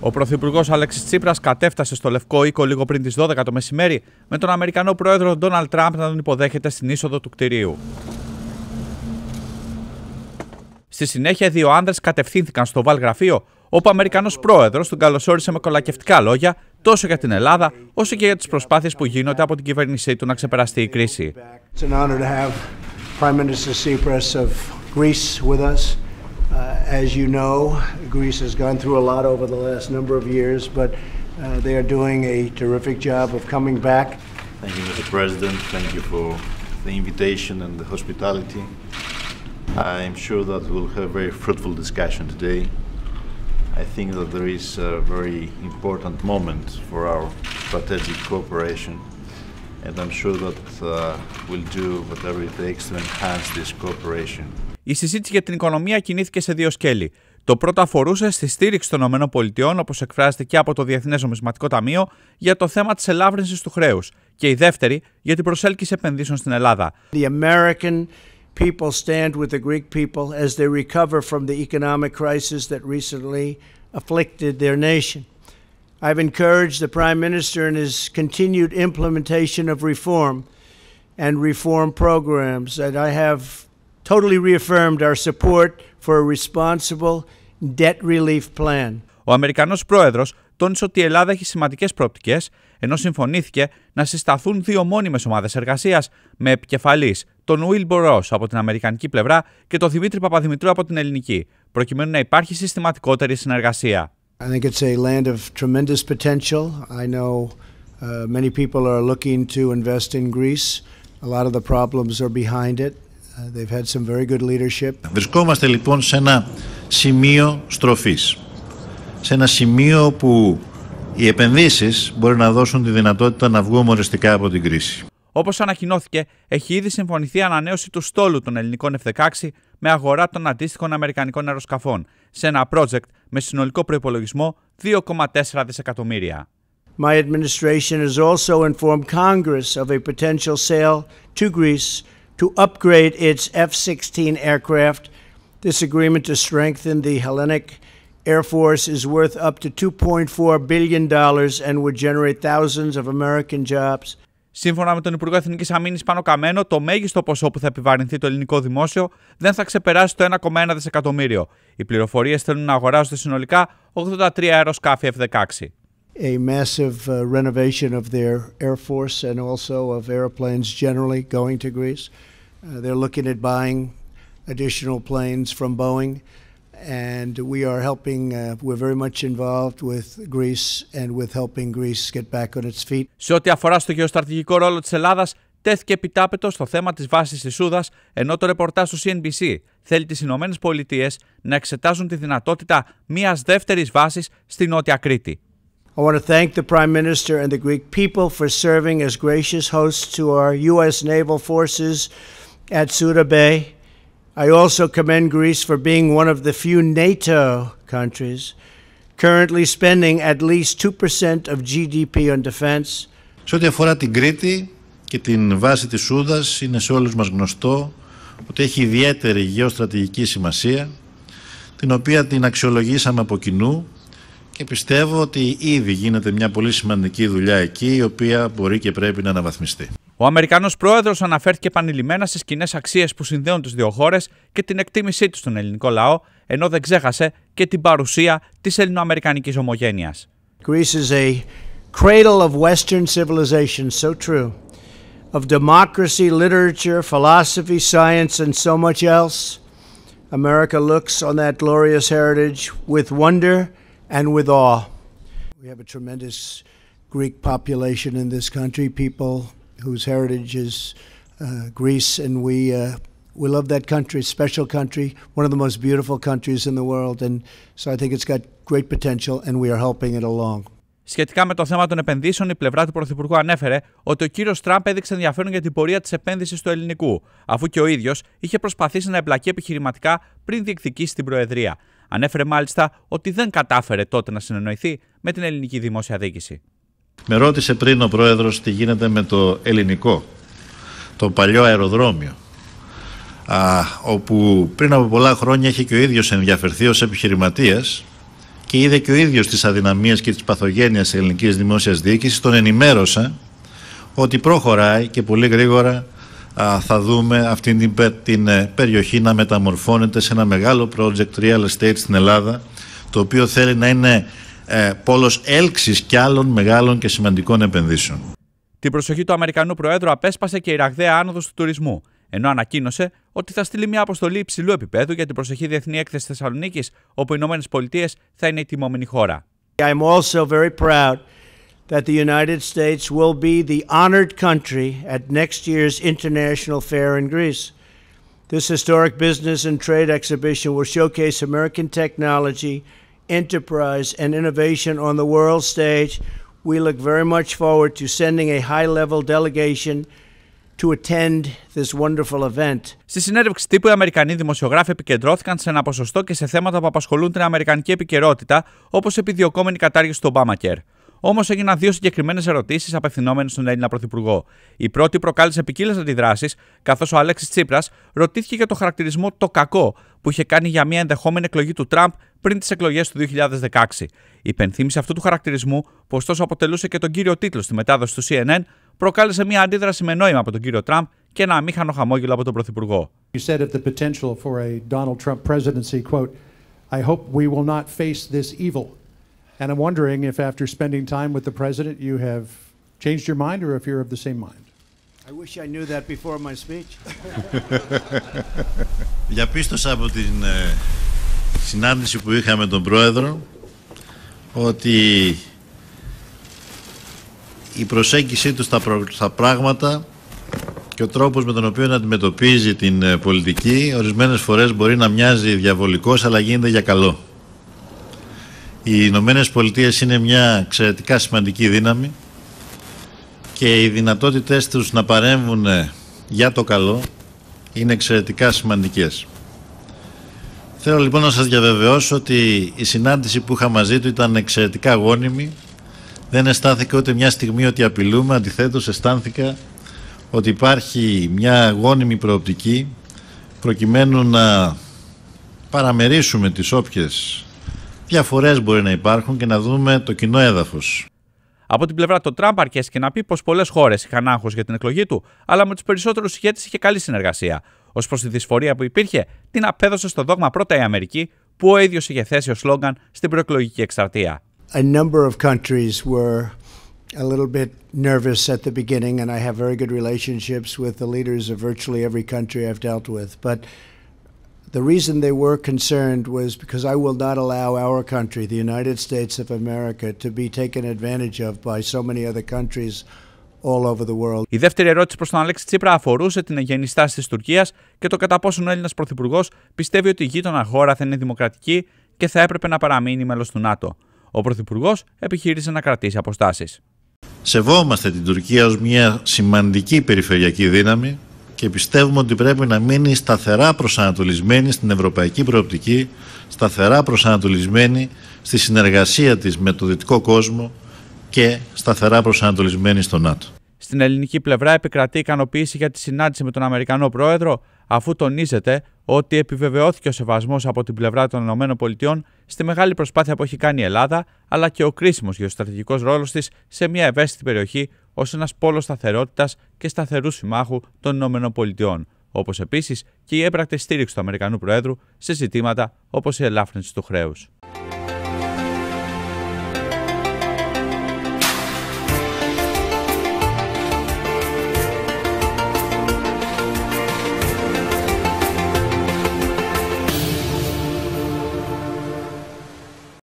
Ο Πρωθυπουργός Αλέξης Τσίπρας κατέφτασε στο Λευκό Οίκο λίγο πριν τις 12 το μεσημέρι, με τον Αμερικανό Πρόεδρο Ντόναλτ Τραμπ να τον υποδέχεται στην είσοδο του κτηρίου. Στη συνέχεια, δύο άνδρες κατευθύνθηκαν στο Βαλ Γραφείο, όπου ο Αμερικανός Πρόεδρος τον καλωσόρισε με κολακευτικά λόγια τόσο για την Ελλάδα, όσο και για τις προσπάθειες που γίνονται από την κυβέρνησή του να ξεπεραστεί η κρίση. Uh, as you know, Greece has gone through a lot over the last number of years, but uh, they are doing a terrific job of coming back. Thank you, Mr. President. Thank you for the invitation and the hospitality. I'm sure that we'll have a very fruitful discussion today. I think that there is a very important moment for our strategic cooperation, and I'm sure that uh, we'll do whatever it takes to enhance this cooperation. Η συζήτηση για την οικονομία κινήθηκε σε δύο σκέλη. Το πρώτο αφορούσε στη στήριξη των ΗΠΑ, όπως εκφράζεται και από το Διεθνές Νομισματικό Ταμείο, για το θέμα της ελάφρυνση του χρέους. Και η δεύτερη για την προσέλκυση επενδύσεων στην Ελλάδα. The American people stand with the Greek people as they recover from the economic crisis that recently afflicted their nation. I've encouraged the Prime Minister in his continued implementation of reform and reform programs that I have totally reaffirmed our support for a responsible debt relief plan. Ο Αμερικανός πρόεδρος τόνισε ότι η Ελλάδα έχει σημαντικές προοπτικές, ενώ συμφωνήθηκε να συσταθούν δύο μόνιμες ομάδες εργασίας με επικεφαλής τον Will Boros από την αμερικανική πλευρά και τον Δημήτρη Παπαδημητρού από την ελληνική, προκειμένου να υπάρχει συστηματικότερη συνεργασία. I think it's a land of tremendous potential. I know uh, many people are looking to invest in Greece. A lot of the problems are behind it. Uh, Βρισκόμαστε λοιπόν σε ένα σημείο στροφής. Σε ένα σημείο που οι επενδύσεις μπορεί να δώσουν τη δυνατότητα να βγούμε οριστικά από την κρίση. Όπως ανακοινώθηκε, έχει ήδη συμφωνηθεί ανανέωση του στόλου των ελληνικών F-16 με αγορά των αντίστοιχων Αμερικανικών αεροσκαφών σε ένα project με συνολικό προπολογισμό 2,4 δισεκατομμύρια. My administration has also informed Congress of a potential sale to Greece to upgrade its F 16 aircraft. This agreement to strengthen the Hellenic Air Force is worth up to $2.4 billion and would generate thousands of American jobs. Σύμφωνα με τον Υπουργό Εθνικής Αμήνης Πάνο Καμένο, το μέγιστο ποσό που θα επιβαρυνθεί το ελληνικό δημόσιο δεν θα ξεπεράσει το 1,1 δισεκατομμύριο. Οι πληροφορίες θέλουν να αγοράζονται συνολικά 83 αεροσκάφη F-16. a massive uh, renovation of their Air Force and also of airplanes generally going to Greece. Uh, they're looking at buying additional planes from Boeing. And we are helping, uh, we're very much involved with Greece and with helping Greece get back on its feet. Σε ό,τι αφορά στο γεωστρατηγικό ρόλο της Ελλάδας, τέθηκε επιτάπητος στο θέμα της βάσης της Σούδας, ενώ το ρεπορτάζ του CNBC θέλει τις Ηνωμένες Πολιτείες να εξετάζουν τη δυνατότητα μιας δεύτερης βάσης στην Νότια Κρήτη. I want to thank the Prime Minister and the Greek people for serving as gracious hosts to our U.S. naval forces at Suda Bay. I also commend Greece for being one of the few NATO countries currently spending at least 2% of GDP on defense. Σε ό,τι αφορά την Κρήτη και την βάση της Σούδας, είναι σε όλους μας γνωστό ότι έχει ιδιαίτερη γεωστρατηγική σημασία, την οποία την αξιολογήσαμε από κοινού και πιστεύω ότι ήδη γίνεται μια πολύ σημαντική δουλειά εκεί η οποία μπορεί και πρέπει να αναβαθμιστεί. Ο Αμερικανό πρόεδρος αναφέρθηκε επανειλημμένα στις κοινές αξίες που συνδέουν τις δύο χώρες και την εκτίμησή τους στον ελληνικό λαό, ενώ δεν ξέχασε και την παρουσία της ελληνοαμερικανικής ομογένειας. civilization, and with awe. We have a tremendous Greek population in this country, people whose heritage is uh, Greece, and we, uh, we love that country, special country, one of the most beautiful countries in the world. And so I think it's got great potential, and we are helping it along. Σχετικά με το θέμα των επενδύσεων, η πλευρά του Πρωθυπουργού ανέφερε ότι ο κύριος Τραμπ έδειξε ενδιαφέρον για την πορεία της επένδυσης του ελληνικού, αφού και ο ίδιος είχε προσπαθήσει να εμπλακεί επιχειρηματικά πριν διεκδικήσει την Προεδρία. Ανέφερε μάλιστα ότι δεν κατάφερε τότε να συνεννοηθεί με την ελληνική δημόσια διοίκηση. Με ρώτησε πριν ο πρόεδρος τι γίνεται με το ελληνικό, το παλιό αεροδρόμιο, α, όπου πριν από πολλά χρόνια είχε και ο ίδιος ενδιαφερθεί ως επιχειρηματίας και είδε και ο ίδιος τις αδυναμίες και τις παθογένειες της ελληνικής Δημόσιας διοίκησης, τον ενημέρωσα ότι προχωράει και πολύ γρήγορα θα δούμε αυτή την, ε, περιοχή να μεταμορφώνεται σε ένα μεγάλο project real estate στην Ελλάδα το οποίο θέλει να είναι ε, πόλος έλξης και άλλων μεγάλων και σημαντικών επενδύσεων. Την προσοχή του Αμερικανού Προέδρου απέσπασε και η ραγδαία άνοδος του τουρισμού, ενώ ανακοίνωσε ότι θα στείλει μια αποστολή υψηλού επίπεδου για την προσοχή Διεθνή Έκθεση Θεσσαλονίκης, όπου οι Ηνωμένες Πολιτείες θα είναι η τιμωμένη χώρα. Είμαι also very proud that the United States will be the honored country at next year's International Fair in Greece. This historic business and trade exhibition will showcase American technology, enterprise, and innovation on the world stage. We look very much forward to sending a high level delegation to attend this wonderful event. Στη συνέντευξη τύπου, οι Αμερικανοί δημοσιογράφοι επικεντρώθηκαν σε ένα ποσοστό και σε θέματα που απασχολούν την Αμερικανική επικαιρότητα, όπως επιδιωκόμενη κατάργηση του Obamacare. Όμως έγιναν δύο συγκεκριμένες ερωτήσεις απευθυνόμενες στον Έλληνα Πρωθυπουργό. Η πρώτη προκάλεσε ποικίλες αντιδράσεις, καθώς ο Αλέξης Τσίπρας ρωτήθηκε για το χαρακτηρισμό το κακό που είχε κάνει για μια ενδεχόμενη εκλογή του Τραμπ πριν τις εκλογές του 2016. Η υπενθύμηση αυτού του χαρακτηρισμού, που ωστόσο αποτελούσε και τον κύριο τίτλο στη μετάδοση του CNN, προκάλεσε μια αντίδραση με νόημα από τον κύριο Τραμπ και ένα αμήχανο χαμόγελο από τον Πρωθυπουργό. I hope we will not face this evil And I'm wondering if after spending time with the president, you have changed your mind or if you're of the same mind. I wish I knew that before my speech. Διαπίστωσα από την ε, συνάντηση που είχαμε τον Πρόεδρο ότι η προσέγγιση του στα, προ, πράγματα και ο τρόπος με τον οποίο αντιμετωπίζει την ε, πολιτική ορισμένες φορές μπορεί να μοιάζει διαβολικός αλλά γίνεται για καλό. Οι Ηνωμένε Πολιτείε είναι μια εξαιρετικά σημαντική δύναμη και οι δυνατότητες τους να παρέμβουν ε, για το καλό είναι εξαιρετικά σημαντικές. Θέλω λοιπόν να σας διαβεβαιώσω ότι η συνάντηση που είχα μαζί του ήταν εξαιρετικά γόνιμη. Δεν αισθάνθηκα ούτε μια στιγμή ότι απειλούμε, αντιθέτως αισθάνθηκα ότι υπάρχει μια γόνιμη προοπτική προκειμένου να παραμερίσουμε τις όποιες διαφορές μπορεί να υπάρχουν και να δούμε το κοινό έδαφος. Από την πλευρά του Τραμπ, αρκέστηκε να πει πως πολλές χώρες είχαν άγχος για την εκλογή του, αλλά με τους περισσότερους ηγέτες είχε καλή συνεργασία. Ως προς τη δυσφορία που υπήρχε, την απέδωσε στο δόγμα πρώτα η Αμερική, που ο ίδιος είχε θέσει ως σλόγγαν στην προεκλογική εκστρατεία. A number of countries were a little bit nervous at the beginning, and I have very good relationships with the leaders of virtually every country I've dealt with. But The reason they were concerned was because I will not allow our country, the United States of America, to be taken advantage of by so many other countries all over the world. Η δεύτερη ερώτηση προς τον Αλέξη Τσίπρα αφορούσε την εγγενή στάση της Τουρκίας και το κατά πόσον ο Έλληνας Πρωθυπουργός πιστεύει ότι η γείτονα χώρα θα είναι δημοκρατική και θα έπρεπε να παραμείνει μέλος του ΝΑΤΟ. Ο Πρωθυπουργός επιχείρησε να κρατήσει αποστάσεις. Σεβόμαστε την Τουρκία ως μια σημαντική περιφερειακή δύναμη και πιστεύουμε ότι πρέπει να μείνει σταθερά προσανατολισμένη στην ευρωπαϊκή προοπτική, σταθερά προσανατολισμένη στη συνεργασία της με το δυτικό κόσμο και σταθερά προσανατολισμένη στο ΝΑΤΟ. Στην ελληνική πλευρά επικρατεί ικανοποίηση για τη συνάντηση με τον Αμερικανό Πρόεδρο, αφού τονίζεται ότι επιβεβαιώθηκε ο σεβασμός από την πλευρά των ΗΠΑ στη μεγάλη προσπάθεια που έχει κάνει η Ελλάδα, αλλά και ο κρίσιμος γεωστρατηγικός ρόλος της σε μια ευαίσθητη περιοχή ως ένας πόλος σταθερότητας και σταθερούς συμμάχου των ΗΠΑ, όπως επίσης και η έμπρακτη στήριξη του Αμερικανού Προέδρου σε ζητήματα όπως η ελάφρυνση του χρέους.